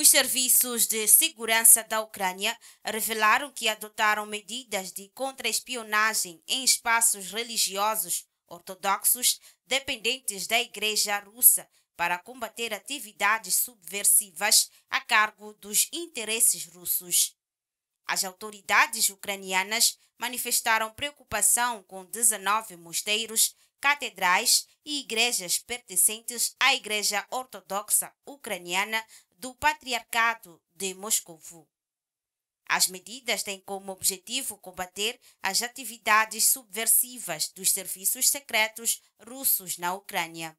Os serviços de segurança da Ucrânia revelaram que adotaram medidas de contra-espionagem em espaços religiosos ortodoxos dependentes da Igreja Russa para combater atividades subversivas a cargo dos interesses russos. As autoridades ucranianas manifestaram preocupação com 19 mosteiros, catedrais e igrejas pertencentes à Igreja Ortodoxa Ucraniana do Patriarcado de Moscovo. As medidas têm como objetivo combater as atividades subversivas dos serviços secretos russos na Ucrânia.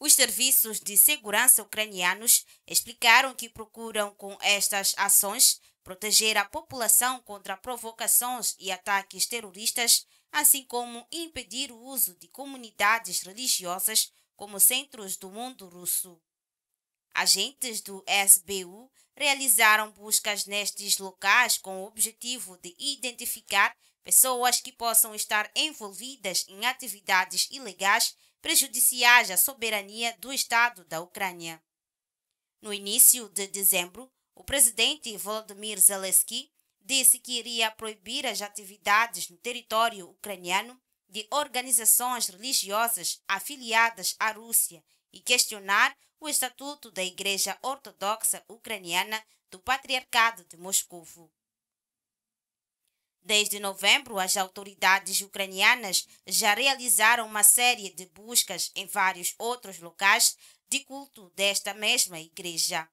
Os serviços de segurança ucranianos explicaram que procuram, com estas ações, proteger a população contra provocações e ataques terroristas, assim como impedir o uso de comunidades religiosas como centros do mundo russo. Agentes do SBU realizaram buscas nestes locais com o objetivo de identificar pessoas que possam estar envolvidas em atividades ilegais prejudiciais à soberania do Estado da Ucrânia. No início de dezembro, o presidente Volodymyr Zelensky disse que iria proibir as atividades no território ucraniano de organizações religiosas afiliadas à Rússia e questionar o Estatuto da Igreja Ortodoxa Ucraniana do Patriarcado de Moscou. Desde novembro, as autoridades ucranianas já realizaram uma série de buscas em vários outros locais de culto desta mesma igreja.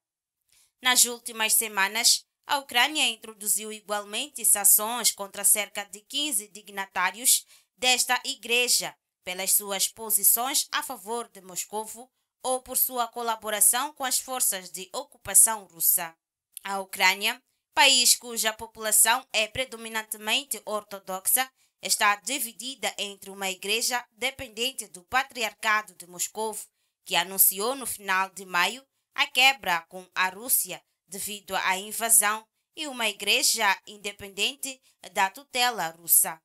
Nas últimas semanas, a Ucrânia introduziu igualmente sanções contra cerca de 15 dignatários desta igreja pelas suas posições a favor de Moscovo ou por sua colaboração com as forças de ocupação russa. A Ucrânia, país cuja população é predominantemente ortodoxa, está dividida entre uma igreja dependente do Patriarcado de Moscovo, que anunciou no final de maio a quebra com a Rússia devido à invasão, e uma igreja independente da tutela russa.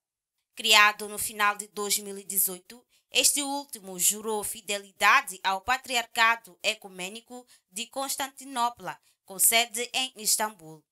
Criado no final de 2018, este último jurou fidelidade ao Patriarcado Ecumênico de Constantinopla, com sede em Istambul.